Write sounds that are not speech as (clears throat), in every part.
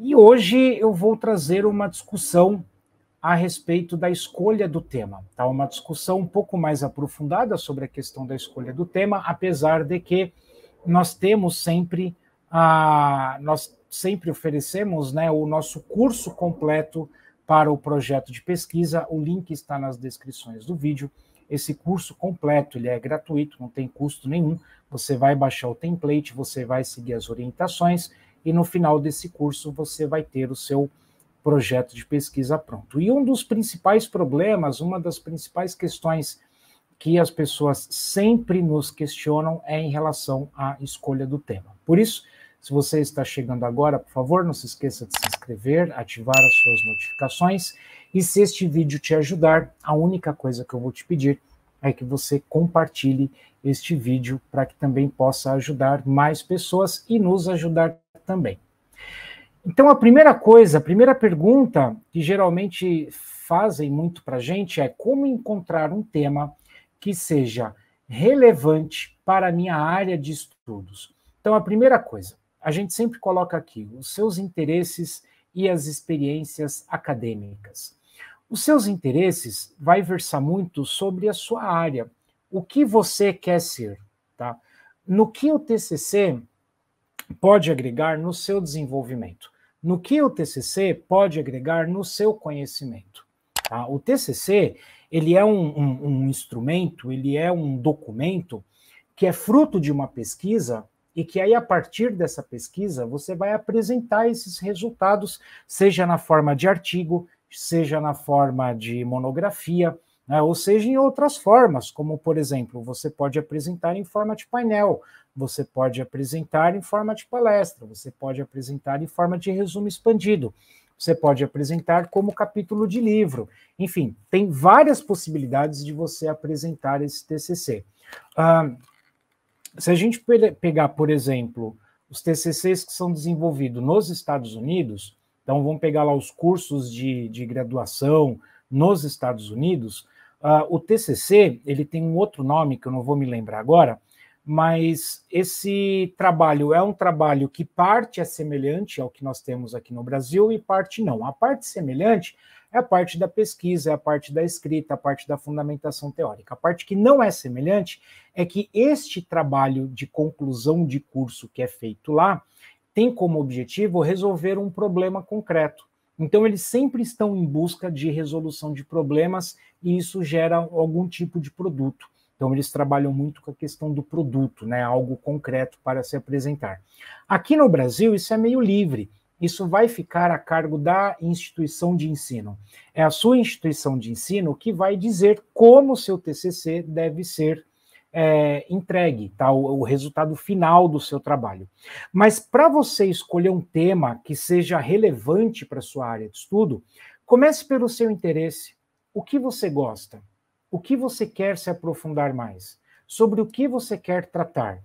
E hoje eu vou trazer uma discussão a respeito da escolha do tema. Tá? Uma discussão um pouco mais aprofundada sobre a questão da escolha do tema, apesar de que nós temos sempre a. Nós sempre oferecemos né, o nosso curso completo para o projeto de pesquisa. O link está nas descrições do vídeo. Esse curso completo ele é gratuito, não tem custo nenhum. Você vai baixar o template, você vai seguir as orientações e no final desse curso você vai ter o seu projeto de pesquisa pronto. E um dos principais problemas, uma das principais questões que as pessoas sempre nos questionam é em relação à escolha do tema. Por isso, se você está chegando agora, por favor, não se esqueça de se inscrever, ativar as suas notificações. E se este vídeo te ajudar, a única coisa que eu vou te pedir é que você compartilhe este vídeo para que também possa ajudar mais pessoas e nos ajudar também. Então, a primeira coisa, a primeira pergunta que geralmente fazem muito para a gente é como encontrar um tema que seja relevante para a minha área de estudos. Então, a primeira coisa, a gente sempre coloca aqui os seus interesses e as experiências acadêmicas. Os seus interesses vai versar muito sobre a sua área, o que você quer ser, tá? No que o TCC pode agregar no seu desenvolvimento, no que o TCC pode agregar no seu conhecimento. Tá? O TCC ele é um, um, um instrumento, ele é um documento que é fruto de uma pesquisa e que aí a partir dessa pesquisa você vai apresentar esses resultados, seja na forma de artigo, seja na forma de monografia, né? ou seja, em outras formas, como, por exemplo, você pode apresentar em forma de painel, você pode apresentar em forma de palestra, você pode apresentar em forma de resumo expandido, você pode apresentar como capítulo de livro. Enfim, tem várias possibilidades de você apresentar esse TCC. Ah, se a gente pegar, por exemplo, os TCCs que são desenvolvidos nos Estados Unidos, então vamos pegar lá os cursos de, de graduação nos Estados Unidos, Uh, o TCC ele tem um outro nome que eu não vou me lembrar agora, mas esse trabalho é um trabalho que parte é semelhante ao que nós temos aqui no Brasil e parte não. A parte semelhante é a parte da pesquisa, é a parte da escrita, a parte da fundamentação teórica. A parte que não é semelhante é que este trabalho de conclusão de curso que é feito lá tem como objetivo resolver um problema concreto. Então, eles sempre estão em busca de resolução de problemas e isso gera algum tipo de produto. Então, eles trabalham muito com a questão do produto, né? algo concreto para se apresentar. Aqui no Brasil, isso é meio livre. Isso vai ficar a cargo da instituição de ensino. É a sua instituição de ensino que vai dizer como o seu TCC deve ser é, entregue, tá? O, o, resultado final do seu trabalho. Mas para você escolher um tema que seja relevante para sua área de estudo, comece pelo seu interesse. O que você gosta? O que você quer se aprofundar mais? Sobre o que você quer tratar,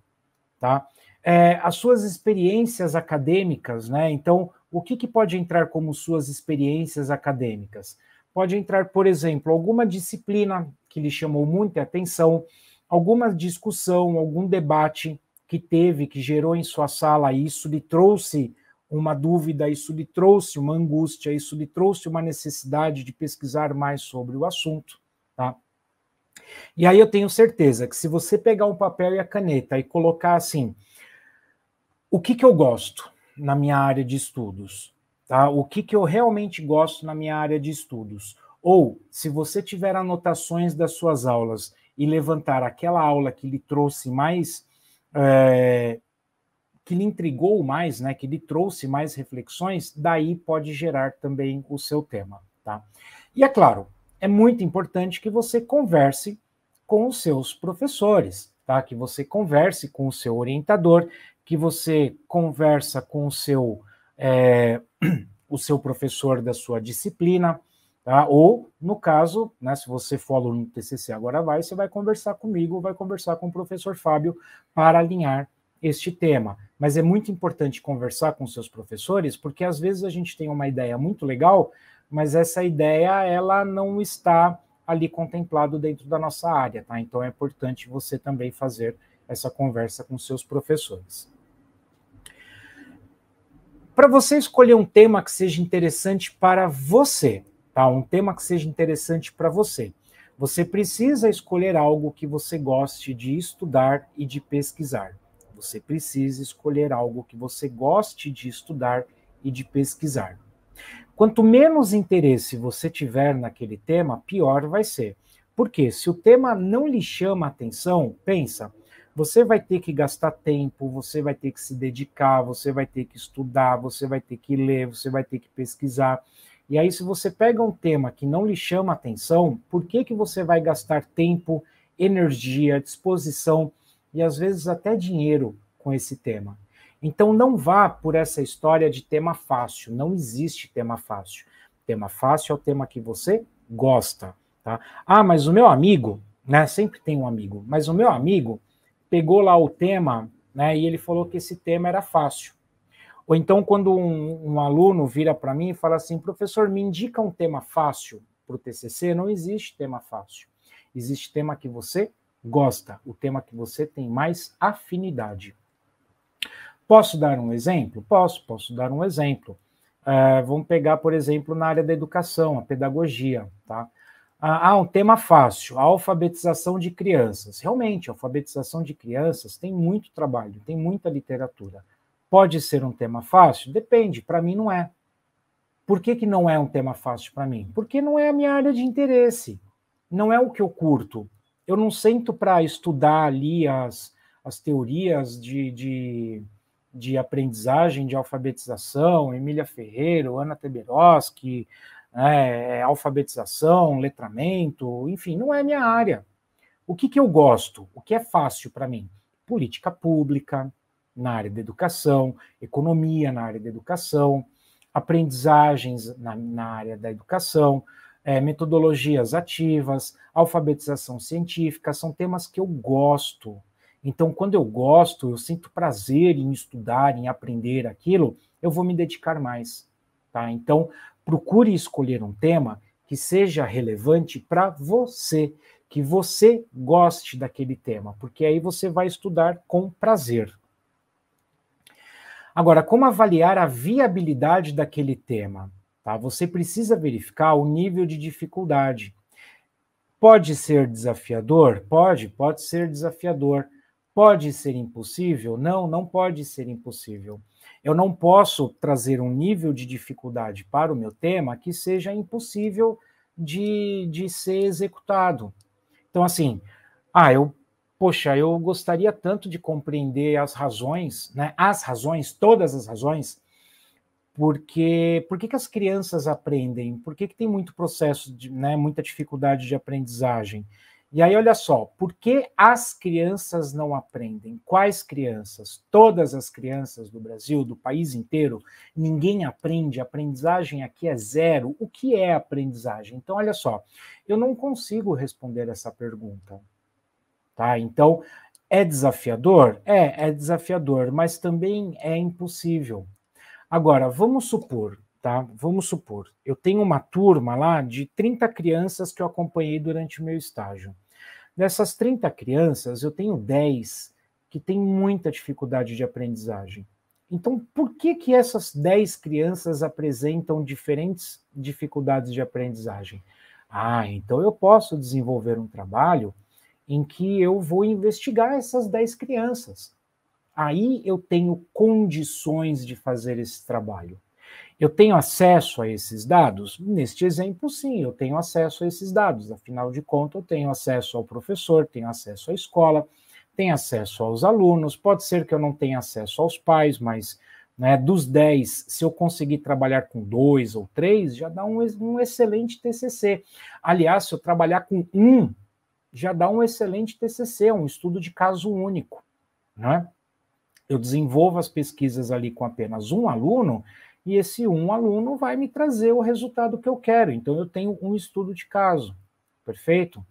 tá? É, as suas experiências acadêmicas, né? Então, o que, que pode entrar como suas experiências acadêmicas? Pode entrar, por exemplo, alguma disciplina que lhe chamou muita atenção, alguma discussão, algum debate que teve, que gerou em sua sala isso, lhe trouxe uma dúvida, isso lhe trouxe uma angústia, isso lhe trouxe uma necessidade de pesquisar mais sobre o assunto, tá? E aí eu tenho certeza que se você pegar um papel e a caneta e colocar assim, o que que eu gosto na minha área de estudos, tá? O que que eu realmente gosto na minha área de estudos? Ou se você tiver anotações das suas aulas e levantar aquela aula que lhe trouxe mais. É, que lhe intrigou mais, né, que lhe trouxe mais reflexões, daí pode gerar também o seu tema, tá? E é claro, é muito importante que você converse com os seus professores, tá? Que você converse com o seu orientador, que você conversa com o seu é, (clears throat) o seu professor da sua disciplina, Tá? Ou, no caso, né, se você for aluno do TCC Agora Vai, você vai conversar comigo, vai conversar com o professor Fábio para alinhar este tema. Mas é muito importante conversar com seus professores, porque às vezes a gente tem uma ideia muito legal, mas essa ideia ela não está ali contemplado dentro da nossa área, tá? Então é importante você também fazer essa conversa com seus professores. Para você escolher um tema que seja interessante para você, tá? Um tema que seja interessante para você. Você precisa escolher algo que você goste de estudar e de pesquisar. Você precisa escolher algo que você goste de estudar e de pesquisar. Quanto menos interesse você tiver naquele tema, pior vai ser. Porque se o tema não lhe chama atenção, pensa, você vai ter que gastar tempo, você vai ter que se dedicar, você vai ter que estudar, você vai ter que ler, você vai ter que pesquisar. E aí, se você pega um tema que não lhe chama atenção, por que, que você vai gastar tempo, energia, disposição e às vezes até dinheiro com esse tema? Então, não vá por essa história de tema fácil. Não existe tema fácil. Tema fácil é o tema que você gosta. Tá? Ah, mas o meu amigo, né? Sempre tem um amigo, mas o meu amigo pegou lá o tema, né? E ele falou que esse tema era fácil. Ou então, quando um, um aluno vira para mim e fala assim, professor, me indica um tema fácil para o TCC, não existe tema fácil. Existe tema que você gosta, o tema que você tem mais afinidade. Posso dar um exemplo? Posso, posso dar um exemplo. Uh, vamos pegar, por exemplo, na área da educação, a pedagogia, tá? Ah, ah, um tema fácil, a alfabetização de crianças. Realmente, a alfabetização de crianças tem muito trabalho, tem muita literatura. Pode ser um tema fácil? Depende, para mim não é. Por que, que não é um tema fácil para mim? Porque não é a minha área de interesse, não é o que eu curto. Eu não sento para estudar ali as, as teorias de, de, de, aprendizagem, de alfabetização, Emília Ferreiro, Ana Teberoski, né, é, alfabetização, letramento, enfim, não é minha área. O que, que eu gosto? O que é fácil para mim? Política pública, na área da educação, economia na área da educação, aprendizagens na, na área da educação, é, metodologias ativas, alfabetização científica, são temas que eu gosto. Então, quando eu gosto, eu sinto prazer em estudar, em aprender aquilo, eu vou me dedicar mais. Tá? Então, procure escolher um tema que seja relevante para você, que você goste daquele tema, porque aí você vai estudar com prazer. Agora, como avaliar a viabilidade daquele tema? Tá? Você precisa verificar o nível de dificuldade. Pode ser desafiador? Pode, pode ser desafiador. Pode ser impossível? Não, não pode ser impossível. Eu não posso trazer um nível de dificuldade para o meu tema que seja impossível de, de ser executado. Então, assim, ah, eu poxa, eu gostaria tanto de compreender as razões, né, as razões, todas as razões, porque por que as crianças aprendem? Por que, que tem muito processo, de, né, muita dificuldade de aprendizagem? E aí, olha só, por que as crianças não aprendem? Quais crianças? Todas as crianças do Brasil, do país inteiro, ninguém aprende. A aprendizagem aqui é zero. O que é aprendizagem? Então, olha só, eu não consigo responder essa pergunta. Tá? Então, é desafiador? É, é desafiador, mas também é impossível. Agora, vamos supor, tá? Vamos supor, eu tenho uma turma lá de 30 crianças que eu acompanhei durante o meu estágio. Dessas 30 crianças, eu tenho 10 que têm muita dificuldade de aprendizagem. Então, por que que essas 10 crianças apresentam diferentes dificuldades de aprendizagem? Ah, então eu posso desenvolver um trabalho em que eu vou investigar essas 10 crianças. Aí eu tenho condições de fazer esse trabalho. Eu tenho acesso a esses dados? Neste exemplo, sim, eu tenho acesso a esses dados. Afinal de contas, eu tenho acesso ao professor, tenho acesso à escola, tenho acesso aos alunos. Pode ser que eu não tenha acesso aos pais, mas né, dos 10, se eu conseguir trabalhar com dois ou três, já dá um, um excelente TCC. Aliás, se eu trabalhar com um, já dá um excelente TCC, um estudo de caso único. Né? Eu desenvolvo as pesquisas ali com apenas um aluno, e esse um aluno vai me trazer o resultado que eu quero. Então, eu tenho um estudo de caso, perfeito?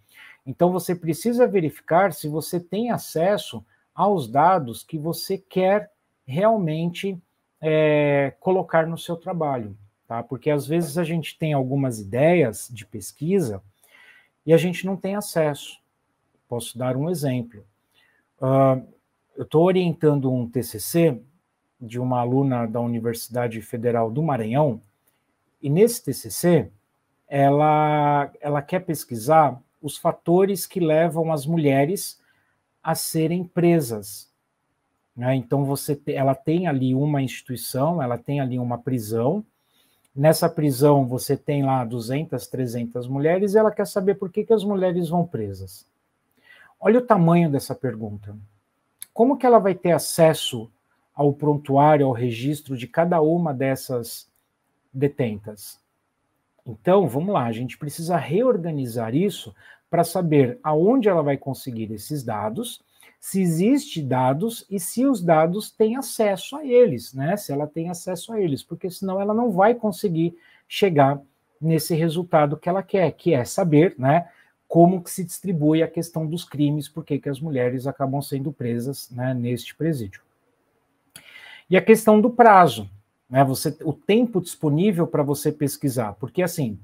Então, você precisa verificar se você tem acesso aos dados que você quer realmente é, colocar no seu trabalho, tá? Porque às vezes a gente tem algumas ideias de pesquisa e a gente não tem acesso. Posso dar um exemplo. Uh, eu estou orientando um TCC de uma aluna da Universidade Federal do Maranhão, e nesse TCC ela, ela quer pesquisar os fatores que levam as mulheres a serem presas. Né? Então você te, ela tem ali uma instituição, ela tem ali uma prisão, Nessa prisão, você tem lá 200, 300 mulheres e ela quer saber por que, que as mulheres vão presas. Olha o tamanho dessa pergunta. Como que ela vai ter acesso ao prontuário, ao registro de cada uma dessas detentas? Então, vamos lá, a gente precisa reorganizar isso para saber aonde ela vai conseguir esses dados se existe dados e se os dados têm acesso a eles, né? Se ela tem acesso a eles, porque senão ela não vai conseguir chegar nesse resultado que ela quer, que é saber, né? Como que se distribui a questão dos crimes, por que as mulheres acabam sendo presas né, neste presídio. E a questão do prazo, né? Você, o tempo disponível para você pesquisar, porque assim,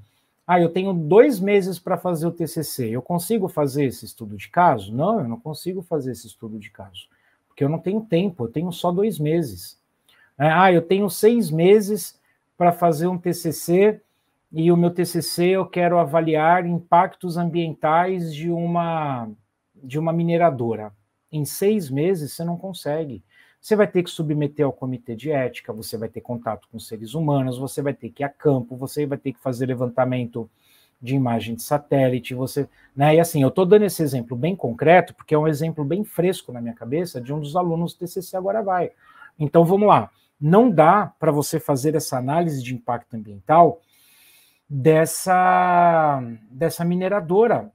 ah, eu tenho dois meses para fazer o TCC. Eu consigo fazer esse estudo de caso? Não, eu não consigo fazer esse estudo de caso, porque eu não tenho tempo. Eu tenho só dois meses. É, ah, eu tenho seis meses para fazer um TCC e o meu TCC eu quero avaliar impactos ambientais de uma de uma mineradora. Em seis meses você não consegue. Você vai ter que submeter ao comitê de ética, você vai ter contato com seres humanos, você vai ter que ir a campo, você vai ter que fazer levantamento de imagem de satélite, você, né? E assim, eu estou dando esse exemplo bem concreto, porque é um exemplo bem fresco na minha cabeça de um dos alunos do TCC agora vai. Então vamos lá. Não dá para você fazer essa análise de impacto ambiental dessa dessa mineradora,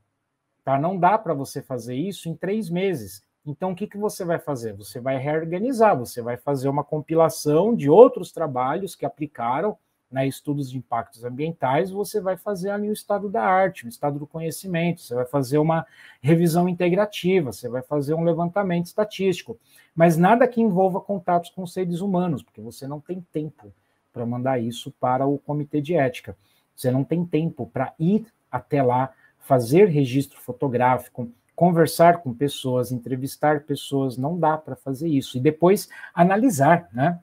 tá? Não dá para você fazer isso em três meses. Então, o que, que você vai fazer? Você vai reorganizar, você vai fazer uma compilação de outros trabalhos que aplicaram né, estudos de impactos ambientais, você vai fazer ali o estado da arte, o estado do conhecimento, você vai fazer uma revisão integrativa, você vai fazer um levantamento estatístico, mas nada que envolva contatos com seres humanos, porque você não tem tempo para mandar isso para o comitê de ética. Você não tem tempo para ir até lá, fazer registro fotográfico, conversar com pessoas, entrevistar pessoas, não dá para fazer isso. E depois analisar, né?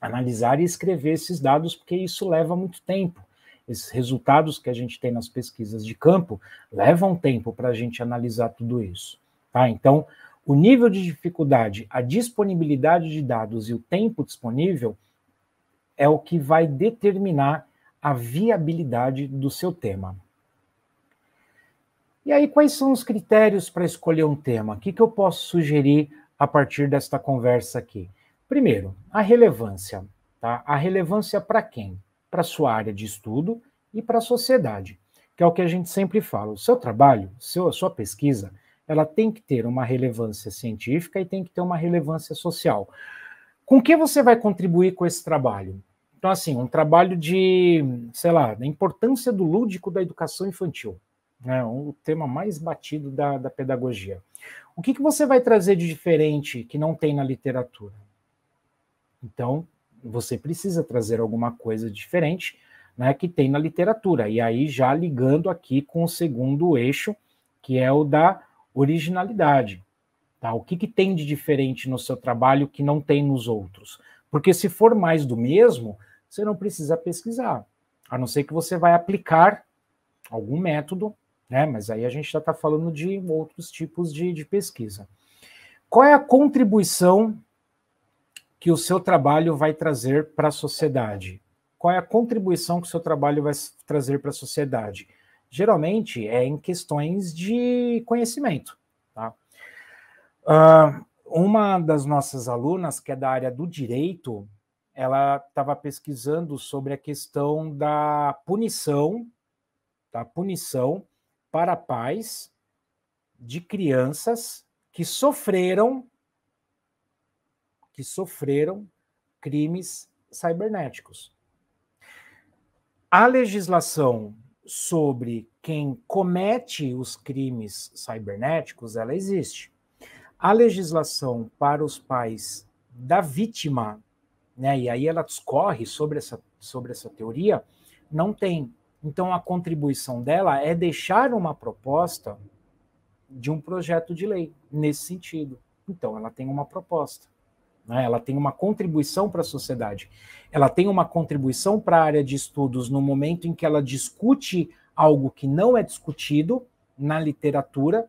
Analisar e escrever esses dados, porque isso leva muito tempo. Esses resultados que a gente tem nas pesquisas de campo levam tempo para a gente analisar tudo isso. Tá? Então, o nível de dificuldade, a disponibilidade de dados e o tempo disponível é o que vai determinar a viabilidade do seu tema. E aí, quais são os critérios para escolher um tema? O que, que eu posso sugerir a partir desta conversa aqui? Primeiro, a relevância. Tá? A relevância para quem? Para a sua área de estudo e para a sociedade, que é o que a gente sempre fala. O seu trabalho, seu, a sua pesquisa, ela tem que ter uma relevância científica e tem que ter uma relevância social. Com que você vai contribuir com esse trabalho? Então, assim, um trabalho de, sei lá, da importância do lúdico da educação infantil né, o tema mais batido da, da pedagogia. O que, que você vai trazer de diferente que não tem na literatura? Então, você precisa trazer alguma coisa diferente né, que tem na literatura. E aí, já ligando aqui com o segundo eixo, que é o da originalidade. Tá? O que, que tem de diferente no seu trabalho que não tem nos outros? Porque se for mais do mesmo, você não precisa pesquisar, a não ser que você vai aplicar algum método né? Mas aí a gente já está falando de outros tipos de, de pesquisa. Qual é a contribuição que o seu trabalho vai trazer para a sociedade? Qual é a contribuição que o seu trabalho vai trazer para a sociedade? Geralmente é em questões de conhecimento. Tá? Uh, uma das nossas alunas, que é da área do direito, ela estava pesquisando sobre a questão da punição, da punição para pais de crianças que sofreram que sofreram crimes cibernéticos A legislação sobre quem comete os crimes cibernéticos ela existe. A legislação para os pais da vítima, né, e aí ela discorre sobre essa, sobre essa teoria, não tem. Então, a contribuição dela é deixar uma proposta de um projeto de lei nesse sentido. Então, ela tem uma proposta, né? ela tem uma contribuição para a sociedade, ela tem uma contribuição para a área de estudos no momento em que ela discute algo que não é discutido na literatura,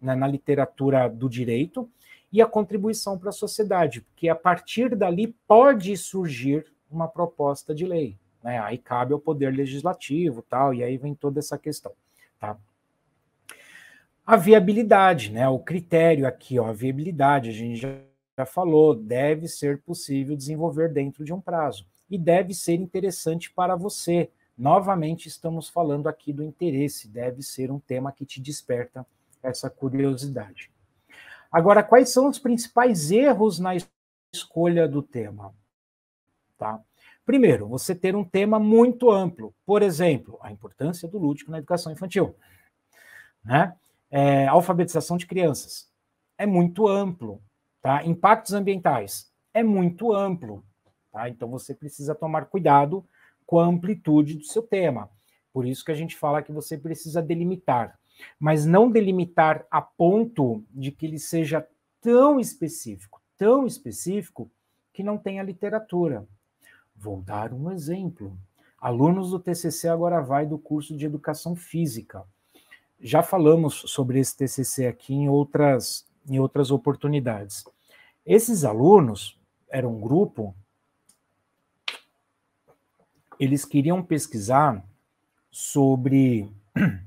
né? na literatura do direito, e a contribuição para a sociedade, porque a partir dali pode surgir uma proposta de lei. Né? Aí cabe ao poder legislativo tal, e aí vem toda essa questão. Tá? A viabilidade, né? o critério aqui, ó, a viabilidade, a gente já, já falou, deve ser possível desenvolver dentro de um prazo e deve ser interessante para você. Novamente, estamos falando aqui do interesse, deve ser um tema que te desperta essa curiosidade. Agora, quais são os principais erros na escolha do tema? Tá? Primeiro, você ter um tema muito amplo. Por exemplo, a importância do lúdico na educação infantil. Né? É, alfabetização de crianças. É muito amplo. Tá? Impactos ambientais. É muito amplo. Tá? Então, você precisa tomar cuidado com a amplitude do seu tema. Por isso que a gente fala que você precisa delimitar. Mas não delimitar a ponto de que ele seja tão específico, tão específico, que não tenha literatura Vou dar um exemplo. Alunos do TCC agora vai do curso de Educação Física. Já falamos sobre esse TCC aqui em outras, em outras oportunidades. Esses alunos era um grupo, eles queriam pesquisar sobre (clears throat)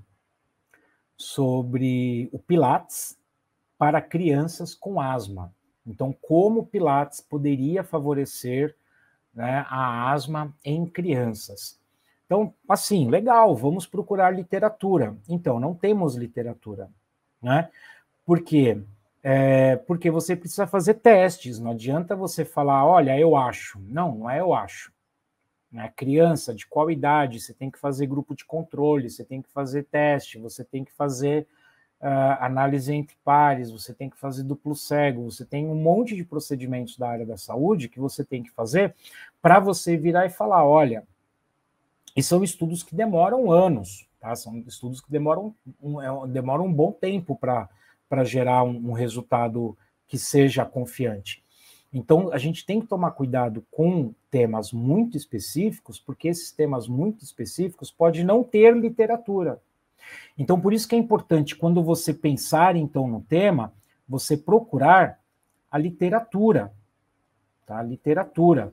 sobre o Pilates para crianças com asma. Então, como o Pilates poderia favorecer né, a asma em crianças. Então, assim, legal, vamos procurar literatura. Então, não temos literatura, né? Por quê? É, porque você precisa fazer testes, não adianta você falar, olha, eu acho. Não, não é eu acho. Né? Criança, de qual idade? Você tem que fazer grupo de controle, você tem que fazer teste, você tem que fazer uh, análise entre pares, você tem que fazer duplo cego, você tem um monte de procedimentos da área da saúde que você tem que fazer para você virar e falar: olha, e são estudos que demoram anos, tá? São estudos que demoram um, é demoram um bom tempo para gerar um, um resultado que seja confiante. Então, a gente tem que tomar cuidado com temas muito específicos, porque esses temas muito específicos podem não ter literatura. Então, por isso que é importante, quando você pensar, então, no tema, você procurar a literatura, tá? A literatura.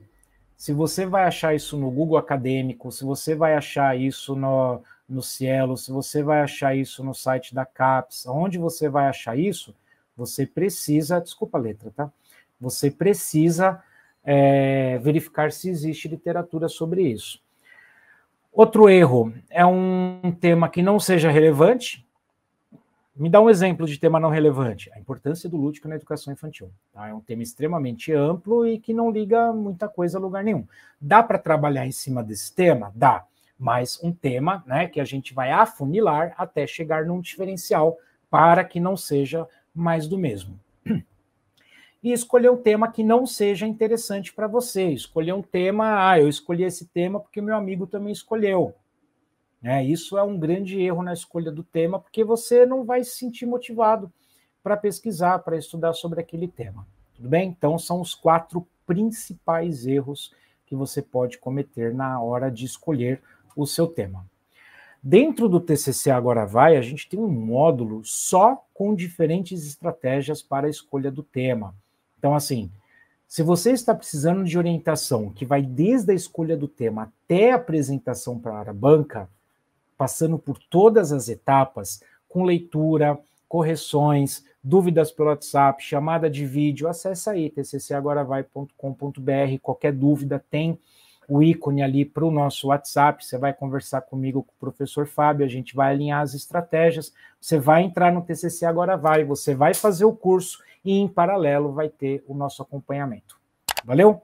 Se você vai achar isso no Google Acadêmico, se você vai achar isso no, no Cielo, se você vai achar isso no site da CAPES, onde você vai achar isso, você precisa, desculpa a letra, tá? Você precisa é, verificar se existe literatura sobre isso. Outro erro é um tema que não seja relevante. Me dá um exemplo de tema não relevante. A importância do lúdico na educação infantil. Tá? É um tema extremamente amplo e que não liga muita coisa a lugar nenhum. Dá para trabalhar em cima desse tema? Dá. Mas um tema né, que a gente vai afunilar até chegar num diferencial para que não seja mais do mesmo e escolher um tema que não seja interessante para você. Escolher um tema, ah, eu escolhi esse tema porque meu amigo também escolheu. Né? Isso é um grande erro na escolha do tema, porque você não vai se sentir motivado para pesquisar, para estudar sobre aquele tema. Tudo bem? Então, são os quatro principais erros que você pode cometer na hora de escolher o seu tema. Dentro do TCC Agora Vai, a gente tem um módulo só com diferentes estratégias para a escolha do tema. Então, assim, se você está precisando de orientação que vai desde a escolha do tema até a apresentação para a banca, passando por todas as etapas, com leitura, correções, dúvidas pelo WhatsApp, chamada de vídeo, acessa aí tccagoravai.com.br, qualquer dúvida tem o ícone ali para o nosso WhatsApp, você vai conversar comigo com o professor Fábio, a gente vai alinhar as estratégias, você vai entrar no TCC Agora Vai, você vai fazer o curso e em paralelo vai ter o nosso acompanhamento. Valeu?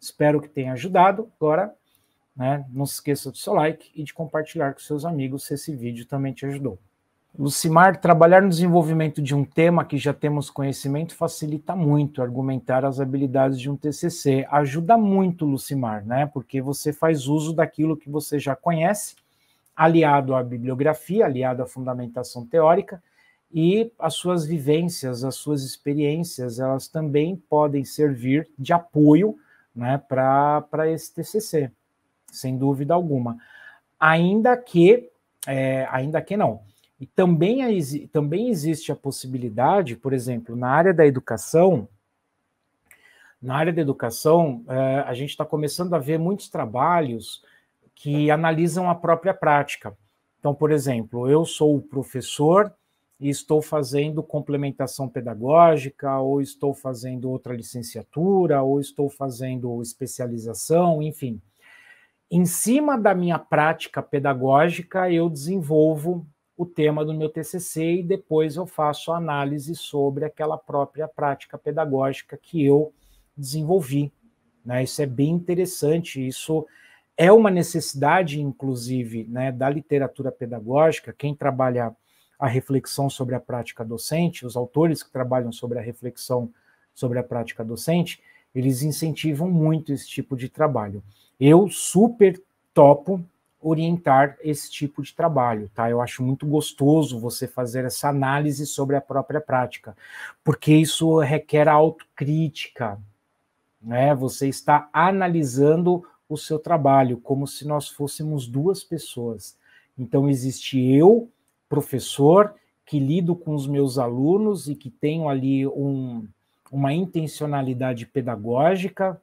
Espero que tenha ajudado. Agora, né, não se esqueça do seu like e de compartilhar com seus amigos se esse vídeo também te ajudou. Lucimar, trabalhar no desenvolvimento de um tema que já temos conhecimento facilita muito argumentar as habilidades de um TCC. Ajuda muito, Lucimar, né? Porque você faz uso daquilo que você já conhece, aliado à bibliografia, aliado à fundamentação teórica, e as suas vivências, as suas experiências, elas também podem servir de apoio né, para esse TCC, sem dúvida alguma. Ainda que, é, ainda que não e também, a, também existe a possibilidade, por exemplo, na área da educação, na área da educação, é, a gente está começando a ver muitos trabalhos que analisam a própria prática. Então, por exemplo, eu sou o professor e estou fazendo complementação pedagógica, ou estou fazendo outra licenciatura, ou estou fazendo especialização, enfim. Em cima da minha prática pedagógica, eu desenvolvo o tema do meu TCC e depois eu faço a análise sobre aquela própria prática pedagógica que eu desenvolvi. Né? Isso é bem interessante, isso é uma necessidade, inclusive, né, da literatura pedagógica, quem trabalha a reflexão sobre a prática docente, os autores que trabalham sobre a reflexão sobre a prática docente, eles incentivam muito esse tipo de trabalho. Eu super topo orientar esse tipo de trabalho, tá? Eu acho muito gostoso você fazer essa análise sobre a própria prática, porque isso requer autocrítica, né? Você está analisando o seu trabalho como se nós fôssemos duas pessoas. Então existe eu, professor, que lido com os meus alunos e que tenho ali um, uma intencionalidade pedagógica.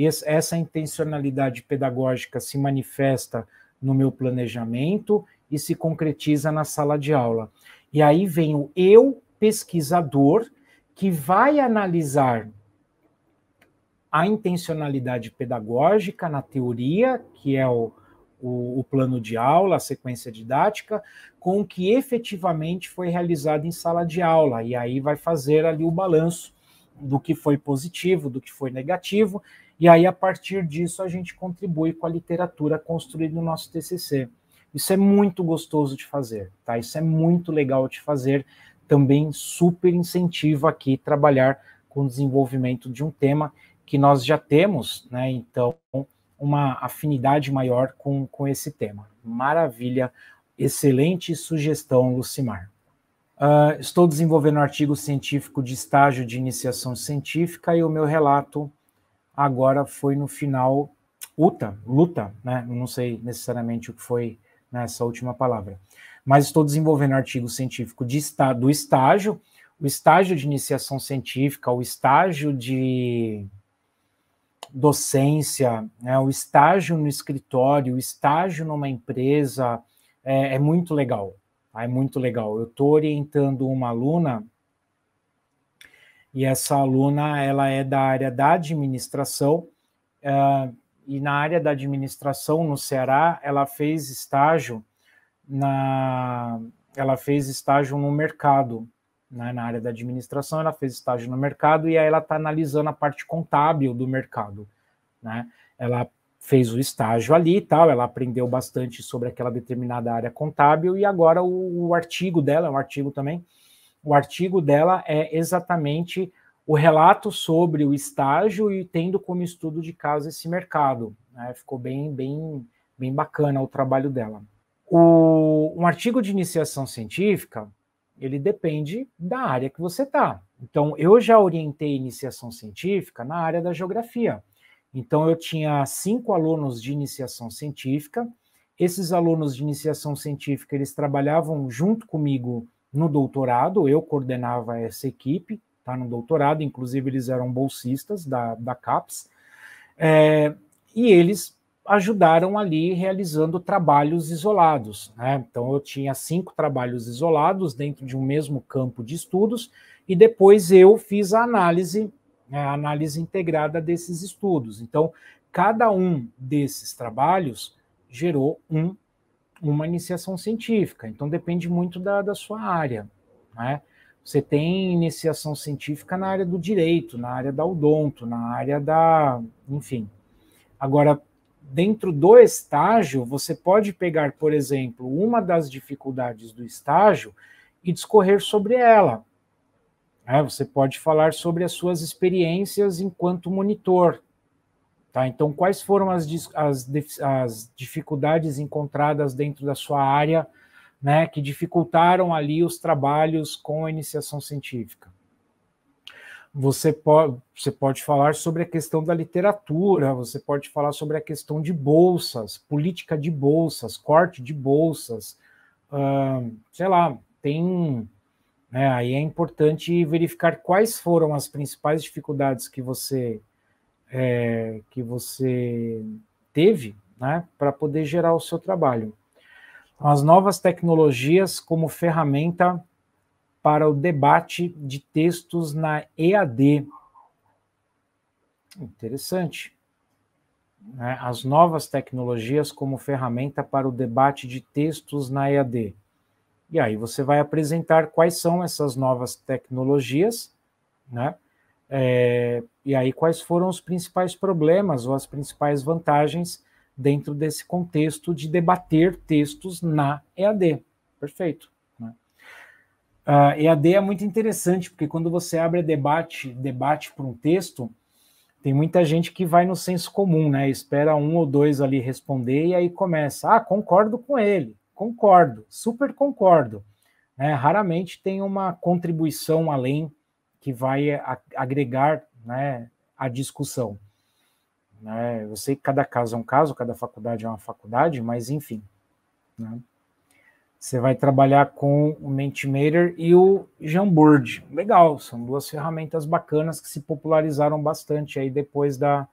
Essa intencionalidade pedagógica se manifesta no meu planejamento e se concretiza na sala de aula. E aí vem o eu pesquisador que vai analisar a intencionalidade pedagógica na teoria, que é o, o, o, plano de aula, a sequência didática, com o que efetivamente foi realizado em sala de aula. E aí vai fazer ali o balanço do que foi positivo, do que foi negativo, e aí, a partir disso, a gente contribui com a literatura construída no nosso TCC. Isso é muito gostoso de fazer, tá? Isso é muito legal de fazer. Também super incentivo aqui trabalhar com o desenvolvimento de um tema que nós já temos, né? Então, uma afinidade maior com, com esse tema. Maravilha, excelente sugestão, Lucimar. Uh, estou desenvolvendo um artigo científico de estágio de iniciação científica e o meu relato agora foi no final luta, luta, né? Não sei necessariamente o que foi nessa né, última palavra. Mas estou desenvolvendo artigo científico de está, do estágio, o estágio de iniciação científica, o estágio de docência, né? o estágio no escritório, o estágio numa empresa, é, é muito legal. Tá? É muito legal. Eu estou orientando uma aluna e essa aluna, ela é da área da administração, uh, e na área da administração no Ceará, ela fez estágio na ela fez estágio no mercado, né, na área da administração, ela fez estágio no mercado e aí ela está analisando a parte contábil do mercado, né? Ela fez o estágio ali e tal, ela aprendeu bastante sobre aquela determinada área contábil e agora o, o artigo dela, é um artigo também, o artigo dela é exatamente o relato sobre o estágio e tendo como estudo de caso esse mercado. Né? Ficou bem, bem, bem bacana o trabalho dela. O, um artigo de iniciação científica, ele depende da área que você está. Então, eu já orientei iniciação científica na área da geografia. Então, eu tinha cinco alunos de iniciação científica. Esses alunos de iniciação científica, eles trabalhavam junto comigo no doutorado, eu coordenava essa equipe, tá, no doutorado, inclusive eles eram bolsistas da, da CAPES, é, e eles ajudaram ali realizando trabalhos isolados. Né? Então, eu tinha cinco trabalhos isolados dentro de um mesmo campo de estudos, e depois eu fiz a análise, né, a análise integrada desses estudos. Então, cada um desses trabalhos gerou um uma iniciação científica, então depende muito da, da sua área. Né? Você tem iniciação científica na área do direito, na área da odonto, na área da. enfim. Agora, dentro do estágio, você pode pegar, por exemplo, uma das dificuldades do estágio e discorrer sobre ela. Né? você pode falar sobre as suas experiências enquanto monitor, Tá, então, quais foram as, as, as, dificuldades encontradas dentro da sua área né, que dificultaram ali os trabalhos com a iniciação científica? Você pode, você pode falar sobre a questão da literatura, você pode falar sobre a questão de bolsas, política de bolsas, corte de bolsas, sei lá, tem. Né, aí é importante verificar quais foram as principais dificuldades que você é, que você teve né, para poder gerar o seu trabalho. Então, as novas tecnologias como ferramenta para o debate de textos na EAD. Interessante. Né? As novas tecnologias como ferramenta para o debate de textos na EAD. E aí você vai apresentar quais são essas novas tecnologias, né? É, e aí, quais foram os principais problemas ou as principais vantagens dentro desse contexto de debater textos na EAD? Perfeito. Né? EAD é muito interessante, porque quando você abre debate, debate para um texto, tem muita gente que vai no senso comum, né? Espera um ou dois ali responder e aí começa. Ah, concordo com ele, concordo, super concordo. É, raramente tem uma contribuição além que vai agregar né, a discussão. Né? Eu sei que cada caso é um caso, cada faculdade é uma faculdade, mas enfim. Né? Você vai trabalhar com o Mentimeter e o Jamboard. Legal, são duas ferramentas bacanas que se popularizaram bastante aí depois da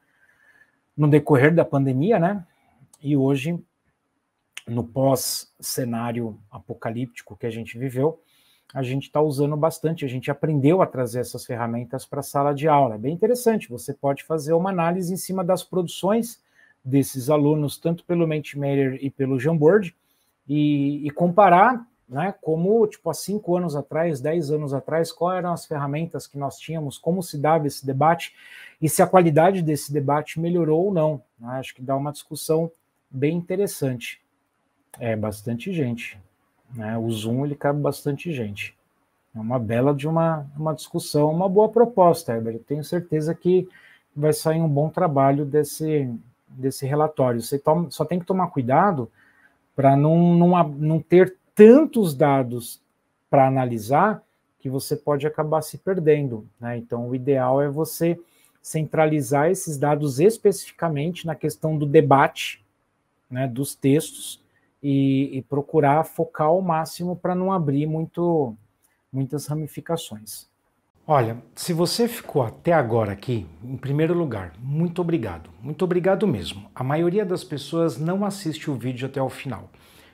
no decorrer da pandemia, né? E hoje no pós cenário apocalíptico que a gente viveu, a gente está usando bastante, a gente aprendeu a trazer essas ferramentas para a sala de aula. É bem interessante, você pode fazer uma análise em cima das produções desses alunos, tanto pelo Mentimeter e pelo Jamboard, e, e comparar né, como, tipo, há cinco anos atrás, dez anos atrás, quais eram as ferramentas que nós tínhamos, como se dava esse debate, e se a qualidade desse debate melhorou ou não. Né? Acho que dá uma discussão bem interessante. É, bastante gente. Né? O Zoom ele cabe bastante gente. É uma bela de uma, uma discussão, uma boa proposta, Herbert. Eu tenho certeza que vai sair um bom trabalho desse, desse relatório. Você toma, só tem que tomar cuidado para não, não, não ter tantos dados para analisar que você pode acabar se perdendo. Né? Então, o ideal é você centralizar esses dados especificamente na questão do debate né, dos textos e, e procurar focar ao máximo para não abrir muito, muitas ramificações. Olha, se você ficou até agora aqui, em primeiro lugar, muito obrigado. Muito obrigado mesmo. A maioria das pessoas não assiste o vídeo até o final.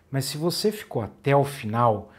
Mas se você ficou até o final,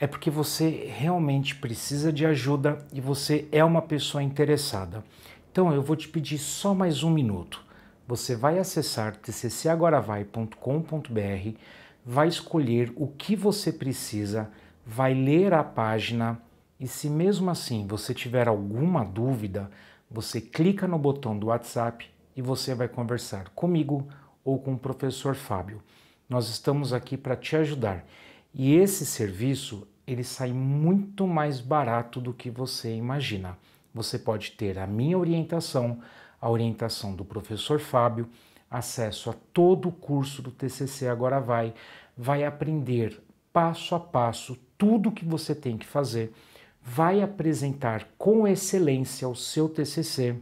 é porque você realmente precisa de ajuda e você é uma pessoa interessada. Então eu vou te pedir só mais um minuto. Você vai acessar tccagora.vai.com.br vai escolher o que você precisa, vai ler a página e, se mesmo assim você tiver alguma dúvida, você clica no botão do WhatsApp e você vai conversar comigo ou com o professor Fábio. Nós estamos aqui para te ajudar. E esse serviço, ele sai muito mais barato do que você imagina. Você pode ter a minha orientação, a orientação do professor Fábio, acesso a todo o curso do TCC Agora Vai. Vai aprender passo a passo tudo o que você tem que fazer, vai apresentar com excelência o seu TCC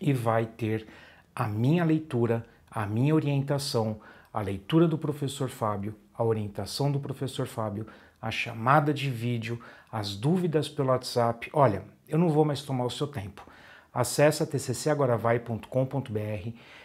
e vai ter a minha leitura, a minha orientação, a leitura do professor Fábio, a orientação do professor Fábio, a chamada de vídeo, as dúvidas pelo WhatsApp. Olha, eu não vou mais tomar o seu tempo. Acesse tccagoravai.com.br